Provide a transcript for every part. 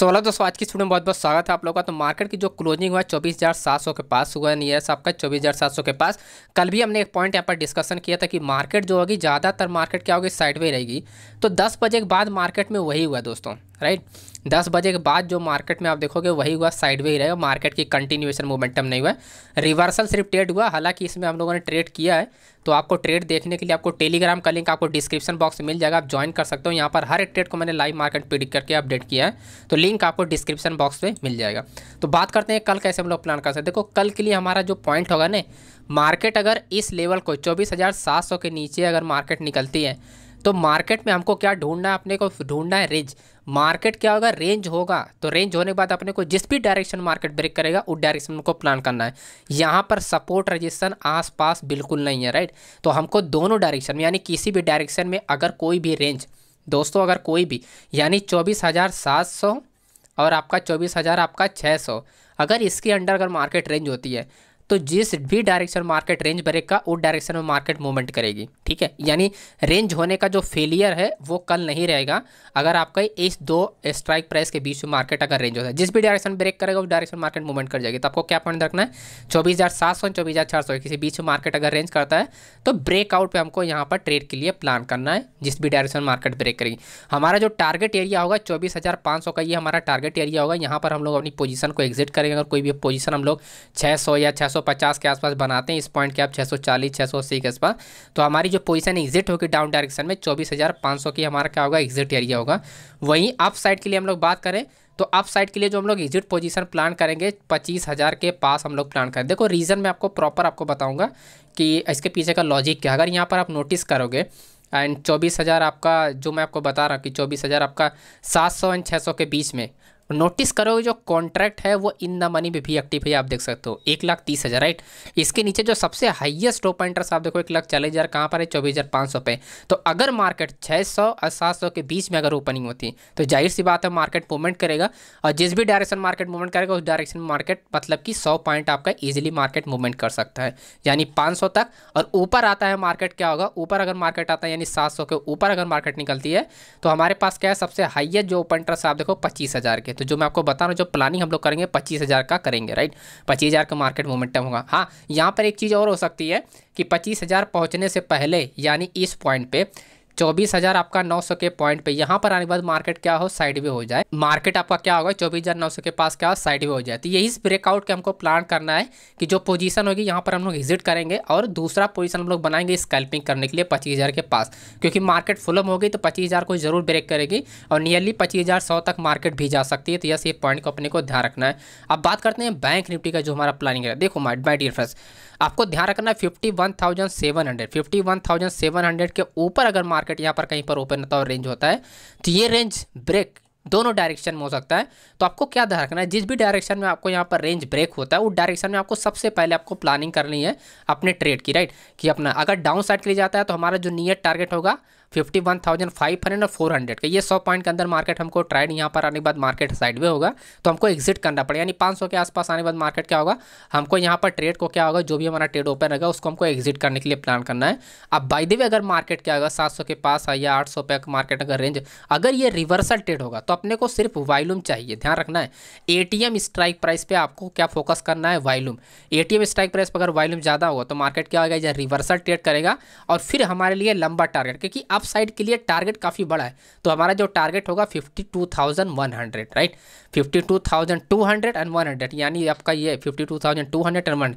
सो वाला दोस्तों आज की में बहुत बहुत स्वागत है आप लोगों का तो मार्केट की जो क्लोजिंग हुआ चौबीस हज़ार सात सौ के पास हुआ नियर आपका चौबीस हज़ार सात सौ के पास कल भी हमने एक पॉइंट यहाँ पर डिस्कशन किया था कि मार्केट जो होगी ज़्यादातर मार्केट क्या होगी साइडवे रहेगी तो दस बजे के बाद मार्केट में वही हुआ दोस्तों राइट दस बजे के बाद जो मार्केट में आप देखोगे वही हुआ साइड वे ही रहेगा मार्केट की कंटिन्यूएशन मोमेंटम नहीं हुआ है रिवर्सल सिर्फ ट्रेड हुआ हालांकि इसमें हम लोगों ने ट्रेड किया है तो आपको ट्रेड देखने के लिए आपको टेलीग्राम का लिंक आपको डिस्क्रिप्शन बॉक्स में मिल जाएगा आप ज्वाइन कर सकते हो यहाँ पर हर एक ट्रेड को मैंने लाइव मार्केट प्रिडिक्ट करके अपडेट किया है तो लिंक आपको डिस्क्रिप्शन बॉक्स में मिल जाएगा तो बात करते हैं कल कैसे हम लोग प्लान कर सकते हैं देखो कल के लिए हमारा जो पॉइंट होगा ना मार्केट अगर इस लेवल को चौबीस के नीचे अगर मार्केट निकलती है तो मार्केट में हमको क्या ढूंढना है अपने को ढूंढना है रिज मार्केट क्या होगा रेंज होगा तो रेंज होने के बाद अपने को जिस भी डायरेक्शन मार्केट ब्रेक करेगा उस डायरेक्शन को प्लान करना है यहाँ पर सपोर्ट रजिस्ट्रेशन आसपास बिल्कुल नहीं है राइट तो हमको दोनों डायरेक्शन में यानी किसी भी डायरेक्शन में अगर कोई भी रेंज दोस्तों अगर कोई भी यानी चौबीस हज़ार सात सौ और आपका चौबीस हज़ार आपका छः सौ अगर इसके अंडर अगर मार्केट रेंज होती है तो जिस भी डायरेक्शन मार्केट रेंज ब्रेक का उस डायरेक्शन में मार्केट मूवमेंट करेगी ठीक है यानी रेंज होने का जो फेलियर है वो कल नहीं रहेगा अगर आपका इस दो स्ट्राइक प्राइस के बीच में मार्केट अगर रेंज होता है जिस भी डायरेक्शन ब्रेक करेगा उस डायरेक्शन मार्केट मूवमेंट कर जाएगी तो आपको क्या पॉइंट रखना है चौबीस हज़ार सात सौ चौबीस हज़ार चार सौ किसी बीच में मार्केट अगर रेंज करता है तो ब्रेकआउट पर हमको यहाँ पर ट्रेड के लिए प्लान करना है जिस भी डायरेक्शन मार्केट ब्रेक करेगी हमारा जो टारगेट एरिया होगा चौबीस का ये हमारा टारगेट एरिया होगा यहाँ पर हम लोग अपनी पोजिशन को एग्जिट करेंगे अगर कोई भी पोजिशन हम लोग छः या छः 650 के आसपास बनाते हैं इस पॉइंट के आप 640 680 के आसपास तो हमारी जो पोजीशन एग्जिट होगी डाउन डायरेक्शन में 24,500 की हमारा क्या होगा एग्जिट एरिया होगा वहीं अप साइड के लिए हम लोग बात करें तो अप साइड के लिए जो हम लोग एग्जिट पोजीशन प्लान करेंगे पच्चीस हज़ार के पास हम लोग प्लान करें देखो रीज़न मैं आपको प्रॉपर आपको बताऊँगा कि इसके पीछे का लॉजिक क्या अगर यहाँ पर आप नोटिस करोगे एंड चौबीस हज़ार आपका जो मैं आपको बता रहा हूँ कि चौबीस हज़ार आपका सात सौ एंड छः सौ के बीच में नोटिस करो जो कॉन्ट्रैक्ट है वो इन द मनी में भी एक्टिव है आप देख सकते हो एक लाख तीस हज़ार राइट इसके नीचे जो सबसे हाईएस्ट टॉप इंटरेस्ट आप देखो एक लाख चालीस हज़ार कहाँ पर है चौबीस हज़ार पाँच सौ पे तो अगर मार्केट छः सौ और सात सौ के बीच में अगर ओपनिंग होती तो जाहिर सी बात है मार्केट मूवमेंट करेगा और जिस भी डायरेक्शन मार्केट मूवमेंट करेगा उस डायरेक्शन मार्केट मतलब कि सौ पॉइंट आपका ईजिली मार्केट मूवमेंट कर सकता है यानी पाँच तक और ऊपर आता है मार्केट क्या होगा ऊपर अगर मार्केट आता है यानी सात के ऊपर अगर मार्केट निकलती है तो हमारे पास क्या है सबसे हाइएस्ट जो ओपन इंटरेस्ट आप देखो पच्चीस के तो जो मैं आपको बता रहा हूँ जो प्लानिंग हम लोग करेंगे पच्चीस हज़ार का करेंगे राइट पच्चीस हज़ार का मार्केट मोमेंटम होगा हाँ यहाँ पर एक चीज़ और हो सकती है कि पच्चीस हज़ार पहुँचने से पहले यानी इस पॉइंट पर चौबीस हजार आपका नौ सौ के पॉइंट पे यहाँ पर आने के बाद मार्केट क्या हो साइड वे हो जाए मार्केट आपका क्या होगा चौबीस हजार नौ सौ के पास क्या हो साइड वे हो जाए तो यही ब्रेकआउट के हमको प्लान करना है कि जो पोजीशन होगी यहाँ पर हम लोग विजिट करेंगे और दूसरा पोजीशन हम लोग बनाएंगे स्कैल्पिंग करने के लिए पच्चीस हजार के पास क्योंकि मार्केट फुलम होगी तो पच्चीस हजार को जरूर ब्रेक करेगी और नियरली पच्चीस हजार सौ तक मार्केट भी जा सकती है तो यस ये पॉइंट को अपने को ध्यान रखना है अब बात करते हैं बैंक निफ्टी का जो हमारा प्लानिंग है देखो माइट माइट डियर आपको ध्यान रखना है fifty one thousand seven hundred fifty one thousand seven hundred के ऊपर अगर मार्केट मार्केट यहाँ पर कहीं पर ओपन होता है और रेंज होता है तो ये रेंज ब्रेक दोनों डायरेक्शन में हो सकता है तो आपको क्या ध्यान रखना है जिस भी डायरेक्शन में आपको यहाँ पर रेंज ब्रेक होता है उस डायरेक्शन में आपको सबसे पहले आपको प्लानिंग करनी है अपने ट्रेड की राइट कि अपना अगर डाउन साइड के लिए जाता है तो हमारा जो नियर टारगेट होगा fifty one thousand five hundred और फोर हंड्रेड का ये सौ पॉइंट के अंदर मार्केट हमको ट्राइड यहाँ पर आने के बाद मार्केट साइड होगा तो हमको एग्जिट करना पड़ेगा यानी पाँच सौ के आसपास आने के बाद मार्केट क्या होगा हमको यहाँ पर ट्रेड को क्या होगा जो भी हमारा ट्रेड ओपन रहेगा उसको हमको एग्जिट करने के लिए प्लान करना है अब बाई द अगर मार्केट क्या होगा सात सौ के पास है या आठ सौ पे मार्केट अगर रेंज अगर ये रिवर्सल ट्रेड होगा तो अपने को सिर्फ वॉल्यूम चाहिए ध्यान रखना है ए स्ट्राइक प्राइस पर आपको क्या फोकस करना है वॉल्यूम ए स्ट्राइक प्राइस पर अगर वॉल्यूम ज़्यादा होगा तो मार्केट क्या होगा या रिवर्सल ट्रेड करेगा और फिर हमारे लिए लंबा टारगेट क्योंकि अब अप साइड के लिए टारगेट काफ़ी बड़ा है तो हमारा जो टारगेट होगा fifty two thousand one hundred right fifty two thousand two hundred and one hundred यानी आपका ये fifty two thousand two hundred and one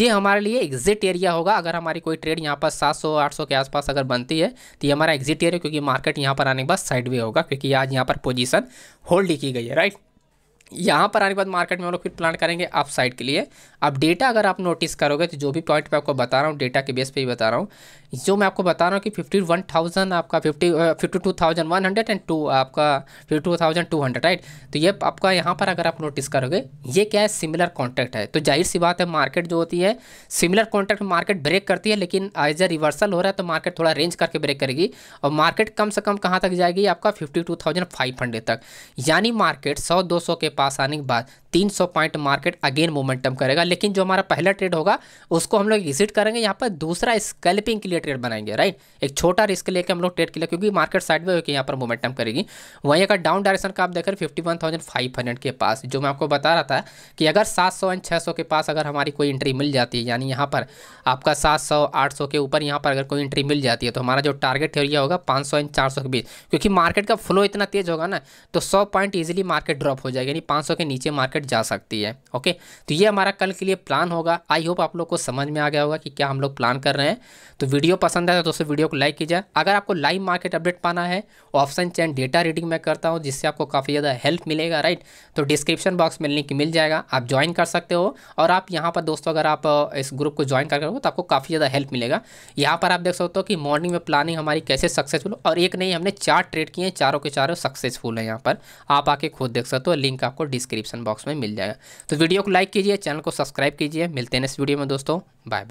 ये हमारे लिए एग्जिट एरिया होगा अगर हमारी कोई ट्रेड यहाँ पर सात सौ आठ सौ के आसपास अगर बनती है तो ये हमारा एग्जिट एरिया क्योंकि मार्केट यहाँ पर आने के बाद साइड होगा क्योंकि आज यहाँ पर पोजिशन होल्ड की गई है राइट यहाँ पर आने के बाद मार्केट में हम लोग फिर प्लान करेंगे आप साइड के लिए अब डेटा अगर आप नोटिस करोगे तो जो भी पॉइंट मैं आपको बता रहा हूँ डेटा के बेस पे ही बता रहा हूँ जो मैं आपको बता रहा हूँ कि फिफ्टी वन थाउजेंड आपका fifty fifty two thousand one hundred and two आपका fifty two thousand two hundred right तो ये आपका यहाँ पर अगर आप नोटिस करोगे ये क्या है सिमिलर कॉन्ट्रैक्ट है तो जाहिर सी बात है मार्केट जो होती है सिमिलर कॉन्ट्रैक्ट मार्केट ब्रेक करती है लेकिन एज ए रिवर्सल हो रहा है तो मार्केट थोड़ा रेंज करके ब्रेक करेगी और मार्केट कम से कम कहाँ तक जाएगी आपका fifty two thousand five hundred तक यानी मार्केट सौ दो सौ के पास आने के बाद 300 पॉइंट मार्केट अगेन मोमेंटम करेगा लेकिन जो हमारा पहला ट्रेड होगा उसको हम लोग एग्जिट करेंगे यहाँ पर दूसरा स्कैल्पिंग के लिए ट्रेड बनाएंगे राइट एक छोटा रिस्क लेके हम लोग ट्रेड के लिए क्योंकि मार्केट साइड में होकर यहाँ पर मोमेंटम करेगी वहीं अगर डाउन डायरेक्शन का आप देख रहे फिफ्टी के पास जो मैं आपको बता रहा था कि अगर सात सौ एंड छः सौ के पास अगर हमारी कोई एंट्री मिल जाती है यानी यहाँ पर आपका सात सौ आठ सौ के ऊपर यहाँ पर अगर कोई एंट्री मिल जाती है तो हमारा जो टारगेट यह होगा पाँच सौ एंड चार सौ के बीच क्योंकि मार्केट का फ्लो इतना तेज होगा ना तो सौ पॉइंट ईजिली मार्केट ड्रॉप हो जाएगा यानी पाँच सौ के नीचे मार्केट मार्केट जा सकती है ओके तो ये हमारा कल के लिए प्लान होगा आई होप आप लोग को समझ में आ गया होगा कि क्या हम लोग प्लान कर रहे हैं तो वीडियो पसंद आया तो दोस्तों वीडियो को लाइक कीजिए अगर आपको लाइव मार्केट अपडेट पाना है ऑप्शन चैन डेटा रीडिंग मैं करता हूँ जिससे आपको काफ़ी ज़्यादा हेल्प मिलेगा राइट तो डिस्क्रिप्शन बॉक्स में लिंक मिल जाएगा आप ज्वाइन कर सकते हो और आप यहाँ पर दोस्तों अगर आप इस ग्रुप को ज्वाइन कर तो आपको काफ़ी ज़्यादा हेल्प मिलेगा यहाँ पर आप देख सकते हो कि मॉर्निंग में प्लानिंग हमारी कैसे सक्सेसफुल और एक नहीं हमने चार ट्रेड किए हैं चारों के चारों सक्सेसफुल हैं यहाँ पर आप आके खुद देख सकते हो लिंक आपको डिस्क्रिप्शन बॉक्स में मिल जाएगा तो वीडियो को लाइक कीजिए चैनल को सब्सक्राइब कीजिए मिलते हैं नेक्स्ट वीडियो में दोस्तों बाय बाय